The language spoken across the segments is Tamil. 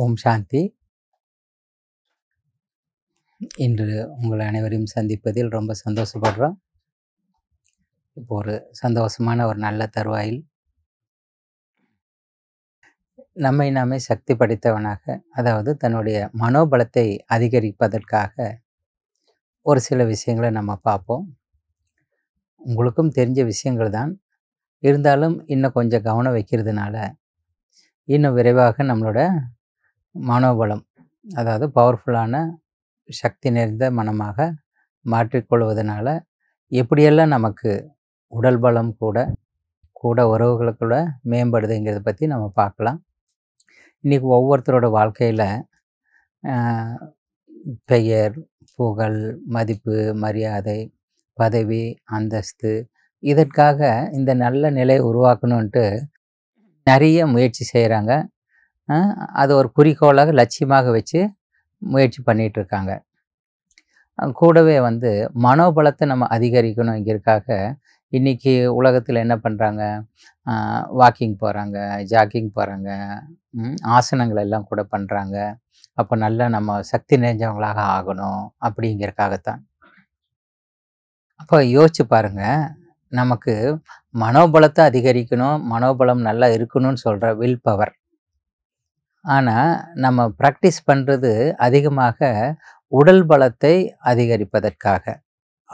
ஓம் சாந்தி இன்று உங்கள் அனைவரையும் சந்திப்பதில் ரொம்ப சந்தோஷப்படுறோம் இப்போ ஒரு சந்தோஷமான ஒரு நல்ல தருவாயில் நம்மை நாமே சக்தி படைத்தவனாக அதாவது தன்னுடைய மனோபலத்தை அதிகரிப்பதற்காக ஒரு சில விஷயங்களை நம்ம பார்ப்போம் உங்களுக்கும் தெரிஞ்ச விஷயங்கள் தான் இருந்தாலும் இன்னும் கொஞ்சம் கவனம் வைக்கிறதுனால இன்னும் விரைவாக நம்மளோட மனோபலம் அதாவது பவர்ஃபுல்லான சக்தி நிறைந்த மனமாக மாற்றிக்கொள்வதனால எப்படியெல்லாம் நமக்கு உடல் பலம் கூட கூட உறவுகளை கூட மேம்படுதுங்கிறத பற்றி நம்ம பார்க்கலாம் இன்றைக்கி ஒவ்வொருத்தரோட வாழ்க்கையில் பெயர் புகழ் மதிப்பு மரியாதை பதவி அந்தஸ்து இதற்காக இந்த நல்ல நிலையை உருவாக்கணுன்ட்டு நிறைய முயற்சி செய்கிறாங்க அது ஒரு குறிக்கோளாக லட்சியமாக வச்சு முயற்சி பண்ணிகிட்டு இருக்காங்க கூடவே வந்து மனோபலத்தை நம்ம அதிகரிக்கணும் இங்கேருக்காக இன்றைக்கி உலகத்தில் என்ன பண்ணுறாங்க வாக்கிங் போகிறாங்க ஜாக்கிங் போகிறாங்க ஆசனங்கள் எல்லாம் கூட பண்ணுறாங்க அப்போ நல்லா நம்ம சக்தி நிறைஞ்சவங்களாக ஆகணும் அப்படிங்கிறக்காகத்தான் அப்போ யோசிச்சு பாருங்கள் நமக்கு மனோபலத்தை அதிகரிக்கணும் மனோபலம் நல்லா இருக்கணும்னு சொல்கிற வில் பவர் ஆனால் நம்ம ப்ராக்டிஸ் பண்ணுறது அதிகமாக உடல் பலத்தை அதிகரிப்பதற்காக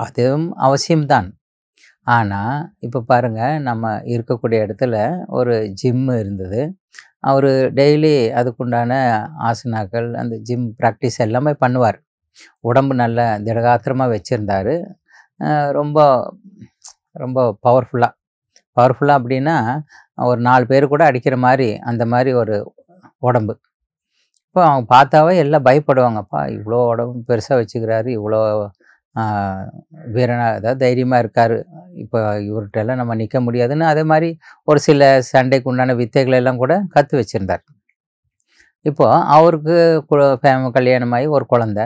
அதுவும் அவசியம்தான் ஆனால் இப்போ பாருங்கள் நம்ம இருக்கக்கூடிய இடத்துல ஒரு ஜிம்மு இருந்தது அவர் டெய்லி அதுக்குண்டான ஆசனாக்கள் அந்த ஜிம் ப்ராக்டிஸ் எல்லாமே பண்ணுவார் உடம்பு நல்ல திடகாத்திரமாக வச்சுருந்தார் ரொம்ப ரொம்ப பவர்ஃபுல்லாக பவர்ஃபுல்லாக அப்படின்னா ஒரு நாலு பேர் கூட அடிக்கிற மாதிரி அந்த மாதிரி ஒரு உடம்பு இப்போ அவங்க பார்த்தாவே எல்லாம் பயப்படுவாங்கப்பா இவ்வளோ உடம்பு பெருசாக வச்சுக்கிறாரு இவ்வளோ வீரனாக அதாவது தைரியமாக இருக்கார் இப்போ இவர்கிட்ட எல்லாம் நம்ம நிற்க முடியாதுன்னு அதே மாதிரி ஒரு சில சண்டைக்கு உண்டான வித்தைகள் எல்லாம் கூட கற்று வச்சுருந்தார் இப்போது அவருக்கு கல்யாணமாகி ஒரு குழந்த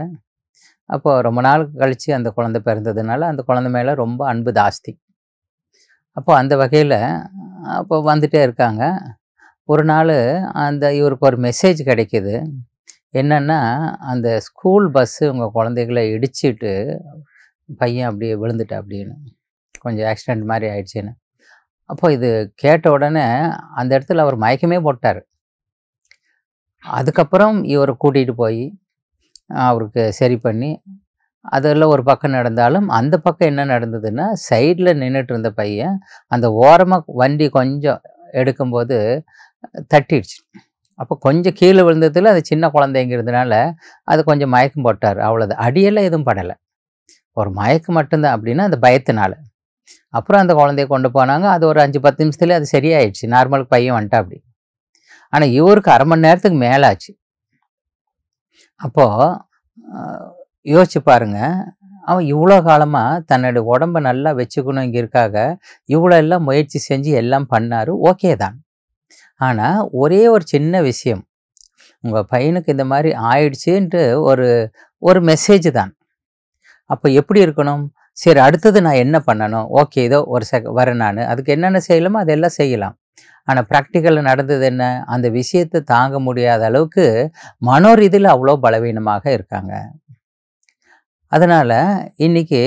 அப்போது ரொம்ப நாள் கழித்து அந்த குழந்தை பிறந்ததுனால அந்த குழந்தை மேலே ரொம்ப அன்பு ஜாஸ்தி அப்போது அந்த வகையில் அப்போ வந்துகிட்டே இருக்காங்க ஒரு நாள் அந்த இவருக்கு ஒரு மெசேஜ் கிடைக்கிது என்னென்னா அந்த ஸ்கூல் பஸ்ஸு உங்கள் குழந்தைகளை இடிச்சிட்டு பையன் அப்படியே விழுந்துட்டா அப்படின்னு கொஞ்சம் ஆக்சிடெண்ட் மாதிரி ஆயிடுச்சுன்னு அப்போ இது கேட்ட உடனே அந்த இடத்துல அவர் மயக்கமே போட்டார் அதுக்கப்புறம் இவரை கூட்டிகிட்டு போய் அவருக்கு சரி பண்ணி அதெல்லாம் ஒரு பக்கம் நடந்தாலும் அந்த பக்கம் என்ன நடந்ததுன்னா சைடில் நின்றுட்டு இருந்த பையன் அந்த ஓரமாக வண்டி கொஞ்சம் எடுக்கும்போது தட்டிடுச்சு அப்போ கொஞ்சம் கீழே விழுந்ததில் அது சின்ன குழந்தைங்கிறதுனால அது கொஞ்சம் மயக்கம் போட்டார் அவ்வளோது அடியெல்லாம் எதுவும் படலை ஒரு மயக்கம் மட்டும்தான் அப்படின்னா அந்த பயத்தினால அப்புறம் அந்த குழந்தைய கொண்டு போனாங்க அது ஒரு அஞ்சு பத்து நிமிஷத்துல அது சரியாயிடுச்சு நார்மலுக்கு பையன் வந்துட்டா அப்படி ஆனால் இவருக்கு அரை மணி நேரத்துக்கு மேலாச்சு அப்போது யோசிச்சு பாருங்க அவன் இவ்வளோ காலமாக தன்னுடைய உடம்பை நல்லா வச்சுக்கணும் இங்கே இருக்காக இவ்வளோ எல்லாம் முயற்சி செஞ்சு எல்லாம் பண்ணார் ஓகே தான் ஆனால் ஒரே ஒரு சின்ன விஷயம் உங்கள் பையனுக்கு இந்த மாதிரி ஆயிடுச்சுன்ட்டு ஒரு ஒரு மெசேஜ் தான் அப்போ எப்படி இருக்கணும் சரி அடுத்தது நான் என்ன பண்ணணும் ஓகே இதோ ஒரு செக வரேன் நான் அதுக்கு என்னென்ன செய்யலாமோ அதெல்லாம் செய்யலாம் ஆனால் ப்ராக்டிக்கலில் நடந்தது என்ன அந்த விஷயத்தை தாங்க முடியாத அளவுக்கு மனோரீதியில் அவ்வளோ பலவீனமாக இருக்காங்க அதனால் இன்றைக்கி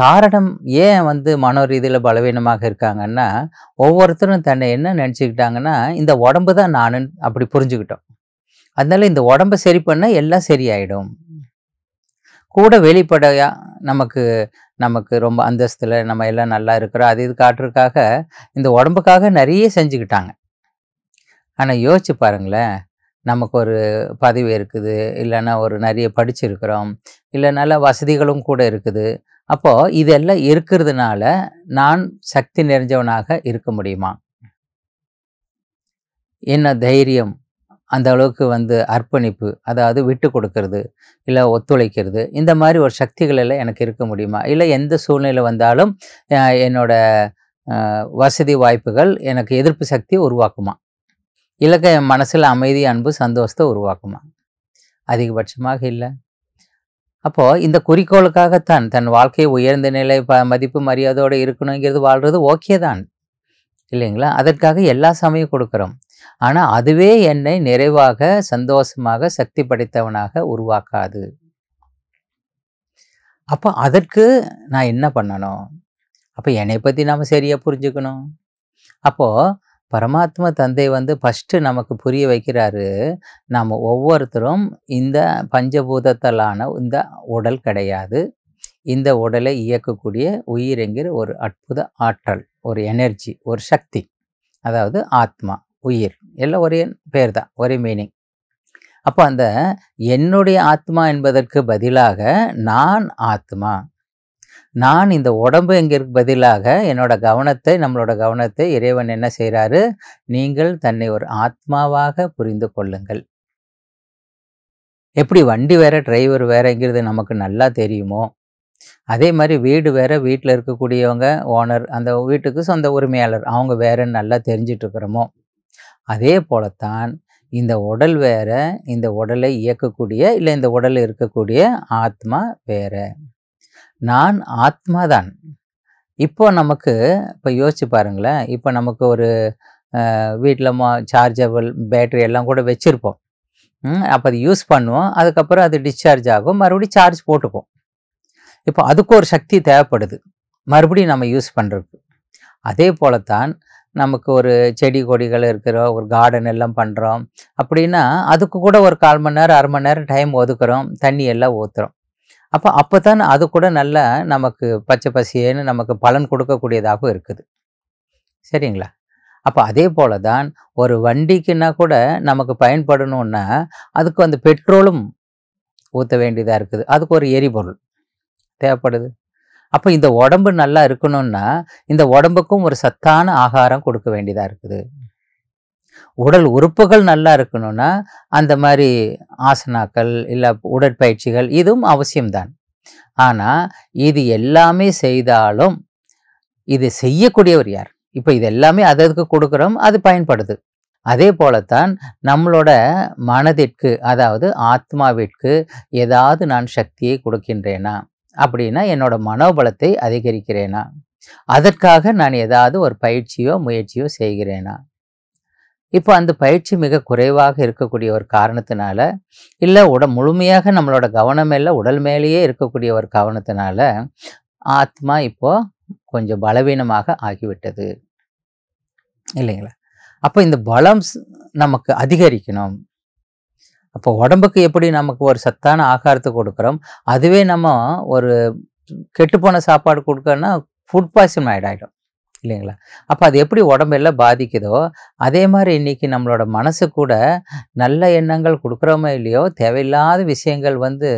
காரணம் ஏன் வந்து மனோ ரீதியில் பலவீனமாக இருக்காங்கன்னா ஒவ்வொருத்தரும் தன்னை என்ன நினச்சிக்கிட்டாங்கன்னா இந்த உடம்பு தான் நான் அப்படி புரிஞ்சுக்கிட்டோம் அதனால இந்த உடம்பை சரி பண்ண எல்லாம் சரியாயிடும் கூட வெளிப்படையாக நமக்கு நமக்கு ரொம்ப அந்தஸ்தில் நம்ம எல்லாம் நல்லா இருக்கிறோம் அது இது காட்டுறதுக்காக இந்த உடம்புக்காக நிறைய செஞ்சுக்கிட்டாங்க ஆனால் யோசிச்சு பாருங்களேன் நமக்கு ஒரு பதவி இருக்குது இல்லைன்னா ஒரு நிறைய படிச்சிருக்கிறோம் இல்லை நல்ல வசதிகளும் கூட இருக்குது அப்போது இதெல்லாம் இருக்கிறதுனால நான் சக்தி நிறைஞ்சவனாக இருக்க முடியுமா என்ன தைரியம் அந்த அளவுக்கு வந்து அர்ப்பணிப்பு அதாவது விட்டு கொடுக்கறது இல்லை ஒத்துழைக்கிறது இந்த மாதிரி ஒரு சக்திகள் எல்லாம் எனக்கு இருக்க முடியுமா இல்லை எந்த சூழ்நிலை வந்தாலும் என்னோட வசதி வாய்ப்புகள் எனக்கு எதிர்ப்பு சக்தி உருவாக்குமா இல்லை என் மனசில் அமைதி அன்பு சந்தோஷத்தை உருவாக்குமா அதிகபட்சமாக இல்லை அப்போது இந்த குறிக்கோளுக்காகத்தான் தன் வாழ்க்கையை உயர்ந்த நிலை ப மதிப்பு மரியாதையோடு இருக்கணுங்கிறது வாழ்கிறது ஓகே தான் இல்லைங்களா அதற்காக எல்லா சமயம் கொடுக்குறோம் ஆனால் அதுவே என்னை நிறைவாக சந்தோஷமாக சக்தி படைத்தவனாக உருவாக்காது அப்போ அதற்கு நான் என்ன பண்ணணும் அப்போ என்னை பற்றி நாம் சரியாக புரிஞ்சுக்கணும் அப்போது பரமாத்மா தந்தை வந்து ஃபஸ்ட்டு நமக்கு புரிய வைக்கிறாரு நாம் ஒவ்வொருத்தரும் இந்த பஞ்சபூதத்தாலான இந்த உடல் கிடையாது இந்த உடலை இயக்கக்கூடிய உயிர் என்கிற ஒரு அற்புத ஆற்றல் ஒரு எனர்ஜி ஒரு சக்தி அதாவது ஆத்மா உயிர் எல்லாம் ஒரே பேர் தான் ஒரே மீனிங் அப்போ அந்த என்னுடைய ஆத்மா என்பதற்கு பதிலாக நான் ஆத்மா நான் இந்த உடம்பு எங்கிற்கு பதிலாக என்னோட கவனத்தை நம்மளோட கவனத்தை இறைவன் என்ன செய்கிறாரு நீங்கள் தன்னை ஒரு ஆத்மாவாக புரிந்து கொள்ளுங்கள் எப்படி வண்டி வேற டிரைவர் வேறங்கிறது நமக்கு நல்லா தெரியுமோ அதே மாதிரி வீடு வேற வீட்டில் இருக்கக்கூடியவங்க ஓனர் அந்த வீட்டுக்கு சொந்த உரிமையாளர் அவங்க வேறன்னு நல்லா தெரிஞ்சிட்டு இருக்கிறோமோ அதே போலத்தான் இந்த உடல் வேற இந்த உடலை இயக்கக்கூடிய இல்லை இந்த உடலில் இருக்கக்கூடிய ஆத்மா வேற நான் ஆத்மாதான் இப்போ நமக்கு இப்போ யோசிச்சு பாருங்களேன் இப்போ நமக்கு ஒரு வீட்டில் மா சார்ஜபிள் பேட்ரி எல்லாம் கூட வச்சுருப்போம் அப்போ அது யூஸ் பண்ணுவோம் அதுக்கப்புறம் அது டிஸ்சார்ஜ் ஆகும் மறுபடியும் சார்ஜ் போட்டுப்போம் இப்போ அதுக்கு ஒரு சக்தி தேவைப்படுது மறுபடியும் நம்ம யூஸ் பண்ணுறதுக்கு அதே போல தான் நமக்கு ஒரு செடி கொடிகள் இருக்கிறோம் ஒரு கார்டன் எல்லாம் பண்ணுறோம் அப்படின்னா அதுக்கு கூட ஒரு கால் மணி நேரம் அரை மணி நேரம் டைம் ஒதுக்குறோம் தண்ணி எல்லாம் ஊற்றுறோம் அப்போ அப்போ தான் அது கூட நல்லா நமக்கு பச்சை பசியேன்னு நமக்கு பலன் கொடுக்கக்கூடியதாக இருக்குது சரிங்களா அப்போ அதே போல தான் ஒரு வண்டிக்குன்னா கூட நமக்கு பயன்படணும்னா அதுக்கு அந்த பெட்ரோலும் ஊற்ற வேண்டியதாக இருக்குது அதுக்கு ஒரு எரிபொருள் தேவைப்படுது அப்போ இந்த உடம்பு நல்லா இருக்கணும்னா இந்த உடம்புக்கும் ஒரு சத்தான ஆகாரம் கொடுக்க வேண்டியதாக இருக்குது உடல் உறுப்புகள் நல்லா இருக்கணும்னா அந்த மாதிரி ஆசனாக்கள் இல்லை உடற்பயிற்சிகள் இதுவும் அவசியம்தான் ஆனால் இது எல்லாமே செய்தாலும் இது செய்யக்கூடியவர் யார் இப்போ இது எல்லாமே அதற்கு கொடுக்குறோம் அது பயன்படுது அதே போலத்தான் நம்மளோட மனதிற்கு அதாவது ஆத்மாவிற்கு ஏதாவது நான் சக்தியை கொடுக்கின்றேனா அப்படின்னா என்னோட மனோபலத்தை அதிகரிக்கிறேனா அதற்காக நான் ஏதாவது ஒரு பயிற்சியோ முயற்சியோ செய்கிறேனா இப்போ அந்த பயிற்சி மிக குறைவாக இருக்கக்கூடிய ஒரு காரணத்தினால இல்லை உட முழுமையாக நம்மளோட கவனம் இல்லை உடல் மேலேயே இருக்கக்கூடிய ஒரு கவனத்தினால ஆத்மா இப்போ கொஞ்சம் பலவீனமாக ஆகிவிட்டது இல்லைங்களா அப்போ இந்த பலம் நமக்கு அதிகரிக்கணும் அப்போ உடம்புக்கு எப்படி நமக்கு ஒரு சத்தான ஆகாரத்தை கொடுக்குறோம் அதுவே நம்ம ஒரு கெட்டுப்போன சாப்பாடு கொடுக்கணும்னா ஃபுட் பாய்சன் ஆகிடும் இல்லைங்களா அப்போ அது எப்படி உடம்பெல்லாம் பாதிக்குதோ அதே மாதிரி இன்றைக்கி நம்மளோட மனசு கூட நல்ல எண்ணங்கள் கொடுக்குறோமோ இல்லையோ தேவையில்லாத விஷயங்கள் வந்து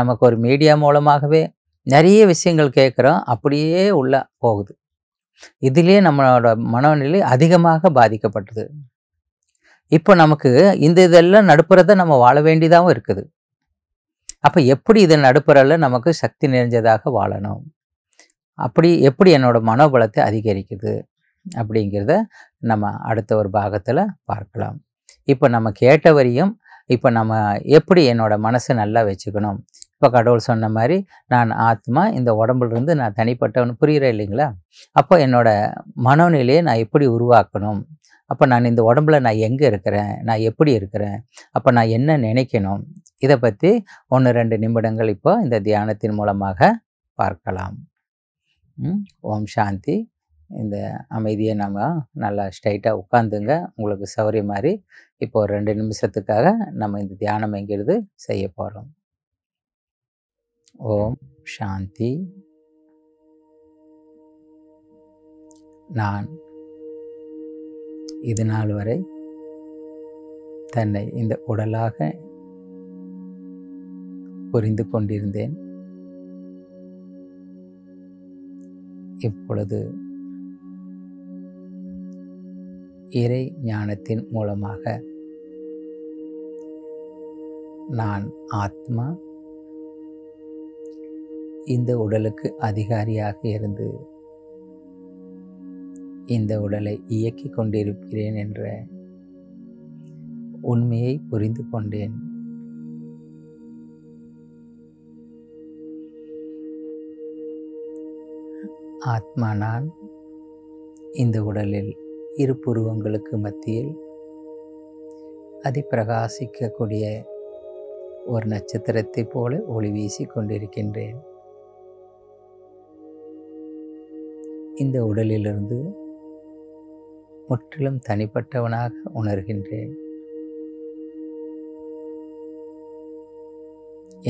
நமக்கு ஒரு மீடியா மூலமாகவே நிறைய விஷயங்கள் கேட்குறோம் அப்படியே உள்ளே போகுது இதுலேயே நம்மளோட மனநிலை அதிகமாக பாதிக்கப்பட்டது இப்போ நமக்கு இந்த இதெல்லாம் நடுப்புறதை நம்ம வாழ வேண்டியதாகவும் இருக்குது அப்போ எப்படி இதை நடுப்புறல நமக்கு சக்தி நிறைஞ்சதாக வாழணும் அப்படி எப்படி என்னோடய மனோபலத்தை அதிகரிக்குது அப்படிங்கிறத நம்ம அடுத்த ஒரு பாகத்தில் பார்க்கலாம் இப்போ நம்ம கேட்ட இப்போ நம்ம எப்படி என்னோடய மனசை நல்லா வச்சுக்கணும் இப்போ கடவுள் சொன்ன மாதிரி நான் ஆத்மா இந்த உடம்புலேருந்து நான் தனிப்பட்டவன் புரிகிறேன் இல்லைங்களா அப்போ என்னோடய மனநிலையை நான் எப்படி உருவாக்கணும் அப்போ நான் இந்த உடம்புல நான் எங்கே இருக்கிறேன் நான் எப்படி இருக்கிறேன் அப்போ நான் என்ன நினைக்கணும் இதை பற்றி ஒன்று ரெண்டு நிமிடங்கள் இப்போ இந்த தியானத்தின் மூலமாக பார்க்கலாம் ஓம் சாந்தி இந்த அமைதியை நம்ம நல்லா ஸ்ட்ரைட்டாக உட்காந்துங்க உங்களுக்கு சௌரிய மாதிரி இப்போ ஒரு ரெண்டு நிமிஷத்துக்காக நம்ம இந்த தியானம் எங்கிறது செய்ய போகிறோம் ஓம் சாந்தி நான் இது நாள் வரை தன்னை இந்த உடலாக புரிந்து கொண்டிருந்தேன் இப்பொழுது இறை ஞானத்தின் மூலமாக நான் ஆத்மா இந்த உடலுக்கு அதிகாரியாக இருந்து இந்த உடலை இயக்கிக் கொண்டிருக்கிறேன் என்ற உண்மையை புரிந்து கொண்டேன் ஆத்மா நான் இந்த உடலில் இரு புருவங்களுக்கு மத்தியில் அதிப்பிரகாசிக்கக்கூடிய ஒரு நட்சத்திரத்தை போல ஒளி வீசி கொண்டிருக்கின்றேன் இந்த உடலிலிருந்து முற்றிலும் தனிப்பட்டவனாக உணர்கின்றேன்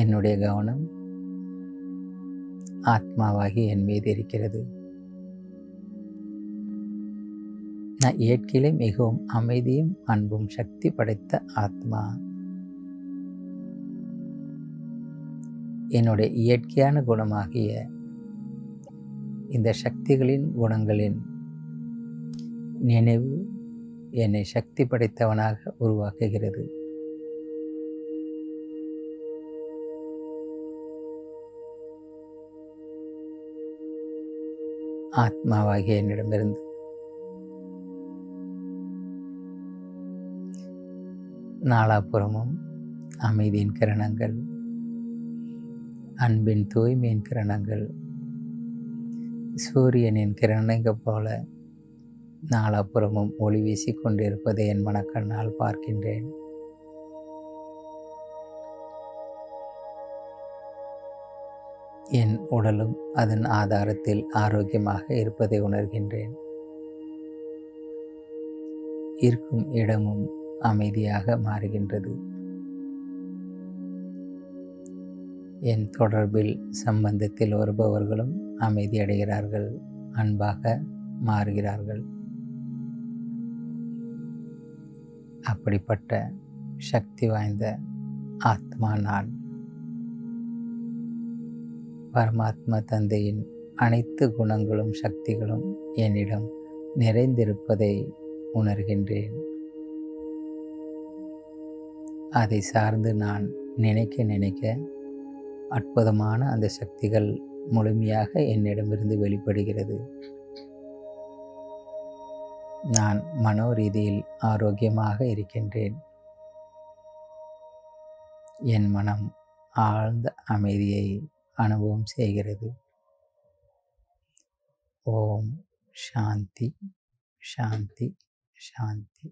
என்னுடைய கவனம் ஆத்மாவாகி என் மீது இருக்கிறது நான் இயற்கையிலே மிகவும் அமைதியும் அன்பும் சக்தி படைத்த ஆத்மா என்னுடைய இயற்கையான குணமாகிய இந்த சக்திகளின் குணங்களின் நினைவு என்னை சக்தி படைத்தவனாக உருவாக்குகிறது ஆத்மாவாகிய என்னிடமிருந்து நாலாபுறமும் அமைதியின் கிரணங்கள் அன்பின் தூய்மையின் கிரணங்கள் சூரியனின் கிரணங்கள் போல நாலாபுறமும் ஒளி வீசிக்கொண்டிருப்பதை என் மனக்கண்ணால் பார்க்கின்றேன் என் உடலும் அதன் ஆதாரத்தில் ஆரோக்கியமாக இருப்பதை உணர்கின்றேன் இருக்கும் இடமும் அமைதியாக மாறுகின்றது என் தொடர்பில் சம்பந்தத்தில் வருபவர்களும் அமைதியடைகிறார்கள் அன்பாக மாறுகிறார்கள் அப்படிப்பட்ட சக்தி வாய்ந்த ஆத்மா நான் பரமாத்மா தந்தையின் அனைத்து குணங்களும் சக்திகளும் என்னிடம் நிறைந்திருப்பதை உணர்கின்றேன் அதை சார்ந்து நான் நினைக்க நினைக்க அற்புதமான அந்த சக்திகள் முழுமையாக என்னிடமிருந்து வெளிப்படுகிறது நான் மனோ ரீதியில் ஆரோக்கியமாக இருக்கின்றேன் என் மனம் ஆழ்ந்த அமைதியை அனுபவம் செய்கிறது ஓம் சாந்தி சாந்தி சாந்தி